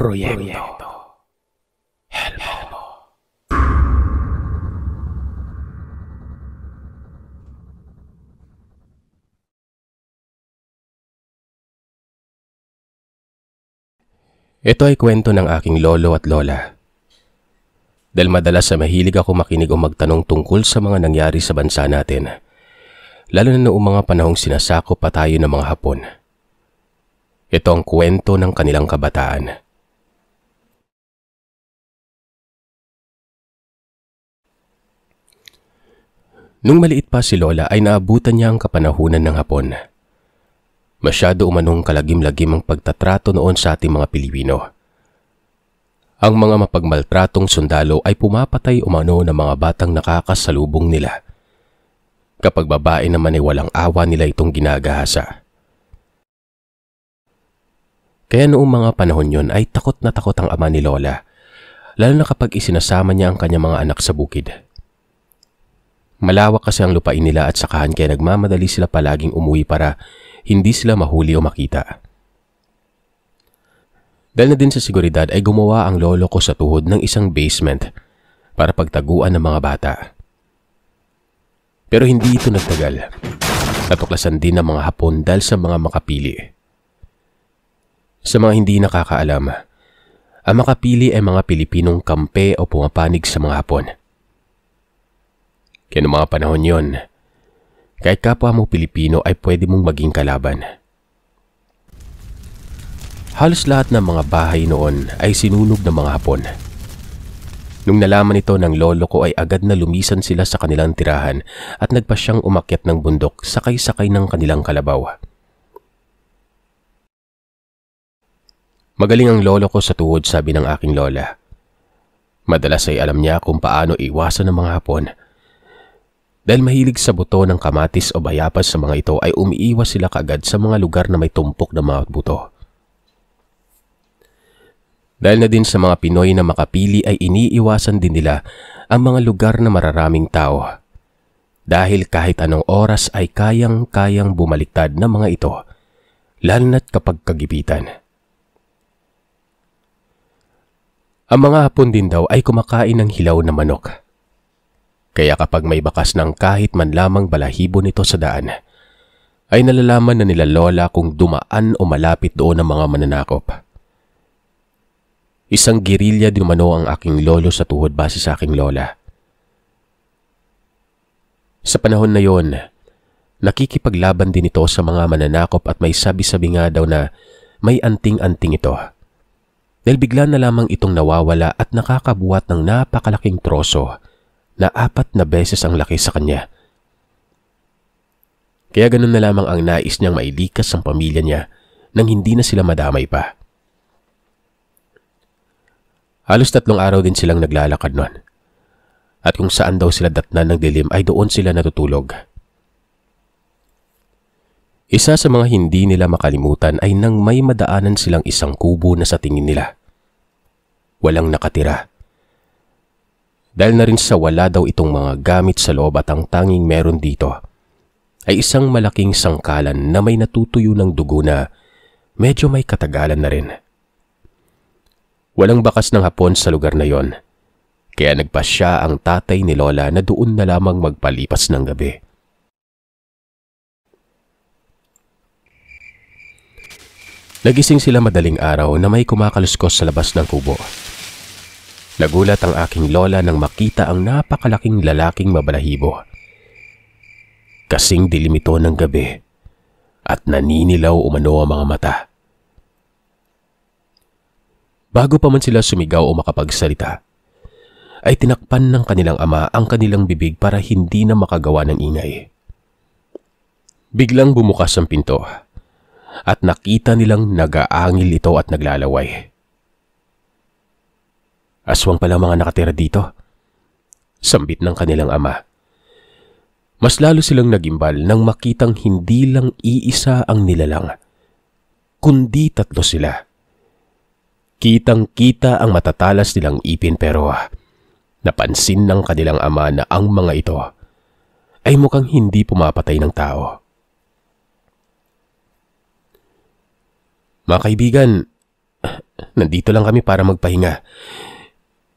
Proyecto. Proyecto. Ito ay kwento ng aking lolo at lola. Dahil madalas sa mahilig ako makinig o magtanong tungkol sa mga nangyari sa bansa natin. Lalo na noong mga panahong sinasako pa tayo ng mga Hapon. Ito ang kwento ng kanilang kabataan. Nung maliit pa si Lola ay naabutan niya ang kapanahunan ng Hapon. Masyado umanong kalagim-lagim ang pagtatrato noon sa ating mga Pilipino. Ang mga mapagmaltratong sundalo ay pumapatay umano ng mga batang nakakasalubong nila. Kapag babae naman ay walang awa nila itong ginagahasa. Kaya noong mga panahon yon ay takot na takot ang ama ni Lola, lalo na kapag isinasama niya ang kanyang mga anak sa bukid. Malawak kasi ang lupain nila at sakahan kaya nagmamadali sila palaging umuwi para hindi sila mahuli o makita. Dahil na din sa seguridad ay gumawa ang lolo ko sa tuhod ng isang basement para pagtaguan ng mga bata. Pero hindi ito nagtagal. Natuklasan din ng mga Hapon dahil sa mga makapili. Sa mga hindi nakakaalam, ang makapili ay mga Pilipinong kampe o pumapanig sa mga Hapon kaya noong mga panahon yon, kahit kapwa mo Pilipino ay pwede mong maging kalaban. Halos lahat ng mga bahay noon ay sinunog ng mga Hapon. Nung nalaman ito ng lolo ko ay agad na lumisan sila sa kanilang tirahan at nagpa siyang umakyat ng bundok sakay-sakay ng kanilang kalabaw. Magaling ang lolo ko sa tuhod sabi ng aking lola. Madalas ay alam niya kung paano iwasan ng mga hapon dahil mahilig sa buto ng kamatis o bayapas sa mga ito ay umiiwas sila kagad sa mga lugar na may tumpok na mga buto. Dahil na din sa mga Pinoy na makapili ay iniiwasan din nila ang mga lugar na mararaming tao. Dahil kahit anong oras ay kayang-kayang bumaliktad ng mga ito, lalo na't kapag kagipitan. Ang mga hapon din daw ay kumakain ng hilaw na manok kaya kapag may bakas ng kahit man lamang balahibo nito sa daan, ay nalalaman na nila Lola kung dumaan o malapit doon ang mga mananakop. Isang girilya dumano ang aking lolo sa tuhod base sa aking lola. Sa panahon na yon, nakikipaglaban din ito sa mga mananakop at may sabi-sabi nga daw na may anting-anting ito. Dahil bigla na lamang itong nawawala at nakakabuhat ng napakalaking troso na apat na beses ang laki sa kanya. Kaya ganun na lamang ang nais niyang mailikas ang pamilya niya nang hindi na sila madamay pa. Halos tatlong araw din silang naglalakad noon. At kung saan daw sila datnan ng dilim ay doon sila natutulog. Isa sa mga hindi nila makalimutan ay nang may madaanan silang isang kubo na sa tingin nila. Walang nakatira dahil na rin sa wala daw itong mga gamit sa loob at ang tanging meron dito ay isang malaking sangkalan na may natutuyo ng dugo na medyo may katagalan na rin. Walang bakas ng hapon sa lugar na yon, kaya nagpasya ang tatay ni Lola na doon na lamang magpalipas ng gabi. Nagising sila madaling araw na may kumakaluskos sa labas ng kubo Nagulat ang aking lola nang makita ang napakalaking lalaking mabalahibo. Kasing dilimito ng gabi at naninilaw umano ang mga mata. Bago pa man sila sumigaw o makapagsalita, ay tinakpan ng kanilang ama ang kanilang bibig para hindi na makagawa ng ingay. Biglang bumukas ang pinto at nakita nilang nagaangil ito at naglalaway. Aswang pala mga nakatira dito. Sambit ng kanilang ama. Mas lalo silang nagimbal nang makitang hindi lang iisa ang nilalang, kundi tatlo sila. Kitang-kita ang matatalas nilang ipin pero ah, napansin ng kanilang ama na ang mga ito ay mukhang hindi pumapatay ng tao. Mga kaibigan, nandito lang kami para magpahinga.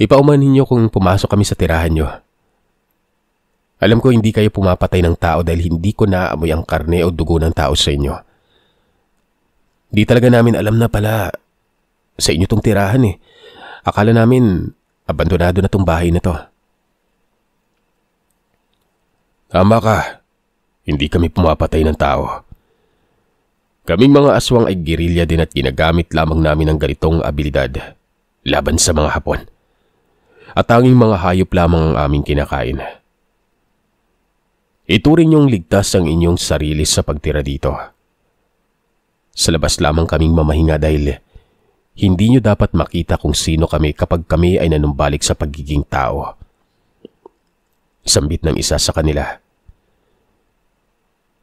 Ipaumanin niyo kung pumasok kami sa tirahan niyo. Alam ko hindi kayo pumapatay ng tao dahil hindi ko naaamoy ang karne o dugo ng tao sa inyo. Di talaga namin alam na pala sa inyo tong tirahan eh. Akala namin abandonado na tong bahay na to. Tama ka. Hindi kami pumapatay ng tao. Kaming mga aswang ay gerilya din at ginagamit lamang namin ang ganitong abilidad laban sa mga Hapon at tanging mga hayop lamang ang aming kinakain. Ituring niyong ligtas ang inyong sarili sa pagtira dito. Sa labas lamang kaming mamahinga dahil hindi niyo dapat makita kung sino kami kapag kami ay nanumbalik sa pagiging tao. Sambit ng isa sa kanila.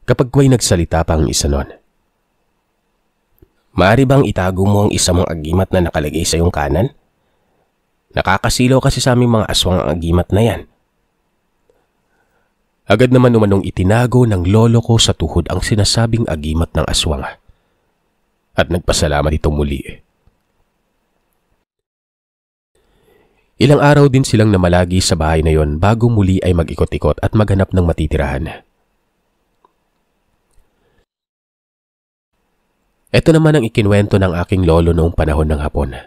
Kapag kway nagsalita pa ang isa nun. Maari bang itago mo ang isa mong agimat na nakalagay sa iyong kanan? Nakakasilaw kasi sa aming mga aswang ang agimat na yan. Agad naman umanong itinago ng lolo ko sa tuhod ang sinasabing agimat ng aswang. At nagpasalamat ito muli. Ilang araw din silang namalagi sa bahay na yon bago muli ay mag-ikot-ikot at maghanap ng matitirahan. Ito naman ang ikinwento ng aking lolo noong panahon ng hapon.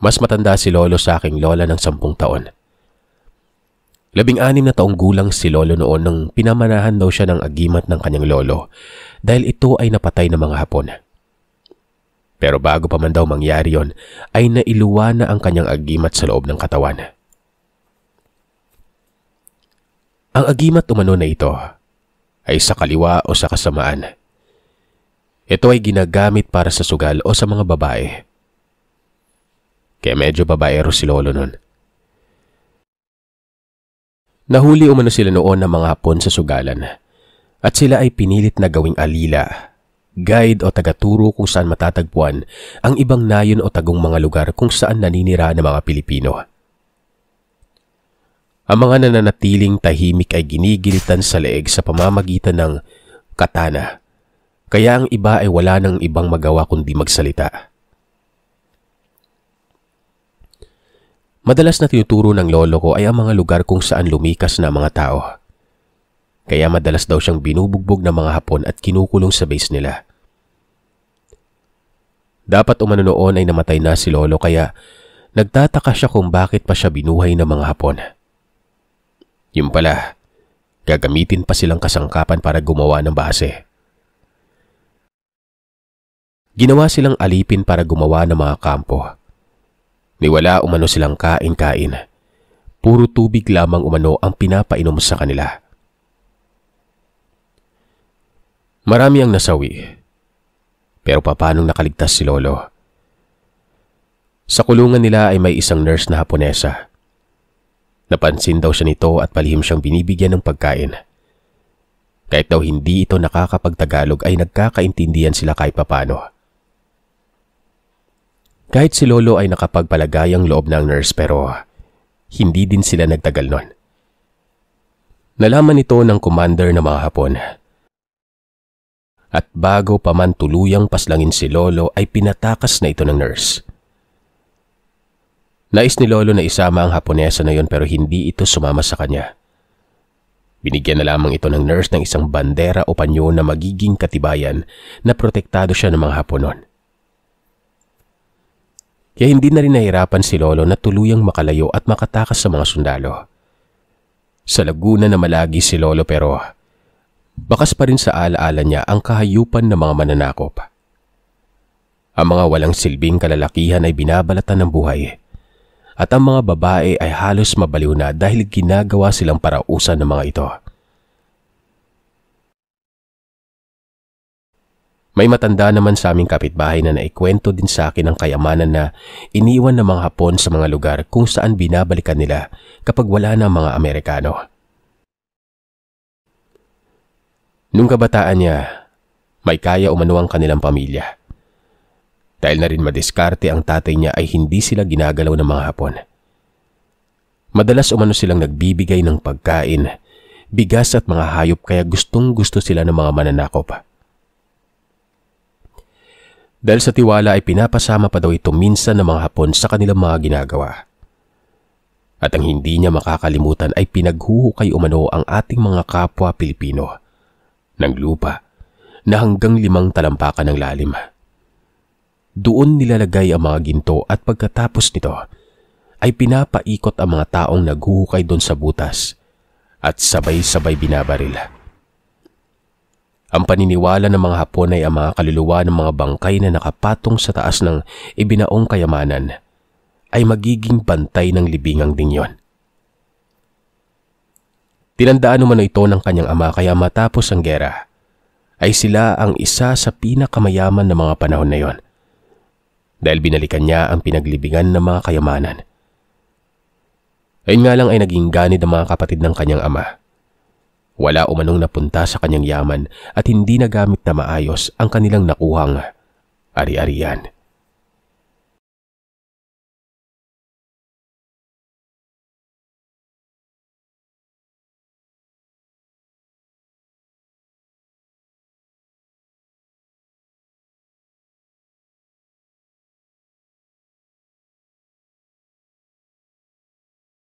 Mas matanda si Lolo sa aking lola ng sampung taon. Labing-anim na taong gulang si Lolo noon nang pinamanahan daw siya ng agimat ng kanyang lolo dahil ito ay napatay ng mga Hapon. Pero bago pa man daw mangyari yon ay nailuwa na ang kanyang agimat sa loob ng katawan. Ang agimat umano na ito ay sa kaliwa o sa kasamaan. Ito ay ginagamit para sa sugal o sa mga babae kaya medyo babaero si Lolo nun. Nahuli umano sila noon ng mga hapon sa sugalan at sila ay pinilit na gawing alila, guide o tagaturo kung saan matatagpuan ang ibang nayon o tagong mga lugar kung saan naninira ng mga Pilipino. Ang mga nananatiling tahimik ay ginigilitan sa leeg sa pamamagitan ng katana. Kaya ang iba ay wala ng ibang magawa kundi magsalita. Madalas na tinuturo ng lolo ko ay ang mga lugar kung saan lumikas na mga tao. Kaya madalas daw siyang binubugbog ng mga hapon at kinukulong sa base nila. Dapat umano noon ay namatay na si lolo kaya nagtataka siya kung bakit pa siya binuhay ng mga hapon. Yun pala, gagamitin pa silang kasangkapan para gumawa ng base. Ginawa silang alipin para gumawa ng mga kampo. Ni wala umano silang kain-kain. Puro tubig lamang umano ang pinapainom sa kanila. Marami ang nasawi. Pero papanong nakaligtas si Lolo? Sa kulungan nila ay may isang nurse na Haponesa. Napansin daw siya nito at palihim siyang binibigyan ng pagkain. Kahit daw hindi ito nakakapagtagalog ay nagkakaintindihan sila kahit papano. Kahit si Lolo ay nakapagpalagay ang loob ng nurse pero hindi din sila nagtagal nun. Nalaman ito ng commander ng mga Hapon. At bago pa man tuluyang paslangin si Lolo ay pinatakas na ito ng nurse. Nais ni Lolo na isama ang Haponesa na yon pero hindi ito sumama sa kanya. Binigyan na lamang ito ng nurse ng isang bandera o panyo na magiging katibayan na protektado siya ng mga Haponon. Kaya hindi na rin nahirapan si Lolo na tuluyang makalayo at makatakas sa mga sundalo. Sa Laguna na malagi si Lolo pero bakas pa rin sa alaala niya ang kahayupan ng mga mananakop. Ang mga walang silbing kalalakihan ay binabalatan ng buhay at ang mga babae ay halos mabaliw na dahil ginagawa silang parausan ng mga ito. May matanda naman sa aming kapitbahay na naikwento din sa akin ang kayamanan na iniwan ng mga Hapon sa mga lugar kung saan binabalikan nila kapag wala na mga Amerikano. Nung kabataan niya, may kaya umano ang kanilang pamilya. Dahil na rin madiskarte ang tatay niya ay hindi sila ginagalaw ng mga Hapon. Madalas umano silang nagbibigay ng pagkain, bigas at mga hayop kaya gustong gusto sila ng mga mananakop. Dahil sa tiwala ay pinapasama pa daw ito minsan ng mga Hapon sa kanilang mga ginagawa. At ang hindi niya makakalimutan ay pinaghuhukay umano ang ating mga kapwa Pilipino ng lupa na hanggang limang talampakan ng lalim. Doon nilalagay ang mga ginto at pagkatapos nito ay pinapaikot ang mga taong naghuhukay doon sa butas at sabay-sabay binabarila. Ang paniniwala ng mga Hapon ay ang mga kaluluwa ng mga bangkay na nakapatong sa taas ng ibinaong kayamanan ay magiging bantay ng libingang dingyon. Tinandaan naman ito ng kanyang ama kaya matapos ang gera ay sila ang isa sa pinakamayaman ng mga panahon na yon dahil binalikan niya ang pinaglibingan ng mga kayamanan. Ayun nga lang ay naging ganid ang mga kapatid ng kanyang ama wala umanong napunta sa kanyang yaman at hindi nagamit na maayos ang kanilang nakuhang ari-arian.